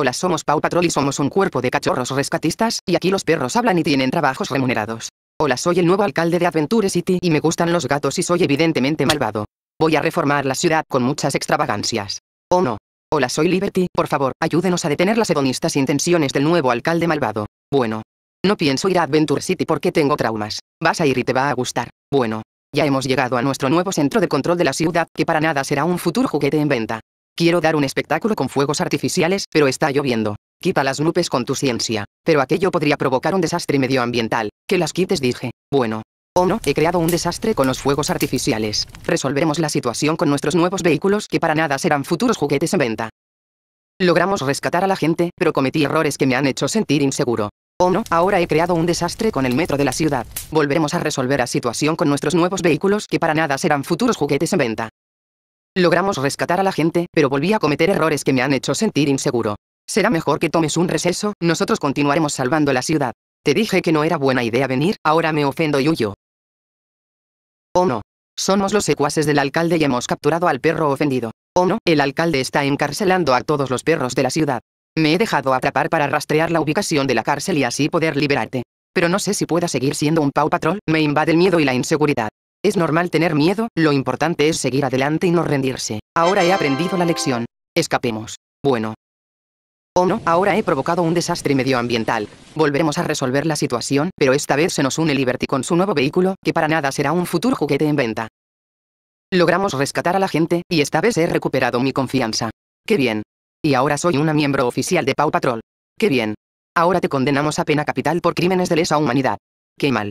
Hola somos Pau Patrol y somos un cuerpo de cachorros rescatistas, y aquí los perros hablan y tienen trabajos remunerados. Hola soy el nuevo alcalde de Adventure City y me gustan los gatos y soy evidentemente malvado. Voy a reformar la ciudad con muchas extravagancias. ¿O no? Hola soy Liberty, por favor, ayúdenos a detener las hedonistas intenciones del nuevo alcalde malvado. Bueno. No pienso ir a Adventure City porque tengo traumas. Vas a ir y te va a gustar. Bueno. Ya hemos llegado a nuestro nuevo centro de control de la ciudad, que para nada será un futuro juguete en venta. Quiero dar un espectáculo con fuegos artificiales, pero está lloviendo. Quita las nubes con tu ciencia. Pero aquello podría provocar un desastre medioambiental. Que las quites dije. Bueno. Oh no, he creado un desastre con los fuegos artificiales. Resolveremos la situación con nuestros nuevos vehículos que para nada serán futuros juguetes en venta. Logramos rescatar a la gente, pero cometí errores que me han hecho sentir inseguro. Oh no, ahora he creado un desastre con el metro de la ciudad. Volveremos a resolver la situación con nuestros nuevos vehículos que para nada serán futuros juguetes en venta. Logramos rescatar a la gente, pero volví a cometer errores que me han hecho sentir inseguro. Será mejor que tomes un receso, nosotros continuaremos salvando la ciudad. Te dije que no era buena idea venir, ahora me ofendo y huyo. Oh no. Somos los secuaces del alcalde y hemos capturado al perro ofendido. Oh no, el alcalde está encarcelando a todos los perros de la ciudad. Me he dejado atrapar para rastrear la ubicación de la cárcel y así poder liberarte. Pero no sé si pueda seguir siendo un Pau Patrol, me invade el miedo y la inseguridad. Es normal tener miedo, lo importante es seguir adelante y no rendirse. Ahora he aprendido la lección. Escapemos. Bueno. Oh no, ahora he provocado un desastre medioambiental. Volveremos a resolver la situación, pero esta vez se nos une Liberty con su nuevo vehículo, que para nada será un futuro juguete en venta. Logramos rescatar a la gente, y esta vez he recuperado mi confianza. ¡Qué bien! Y ahora soy una miembro oficial de Pau Patrol. ¡Qué bien! Ahora te condenamos a pena capital por crímenes de lesa humanidad. ¡Qué mal!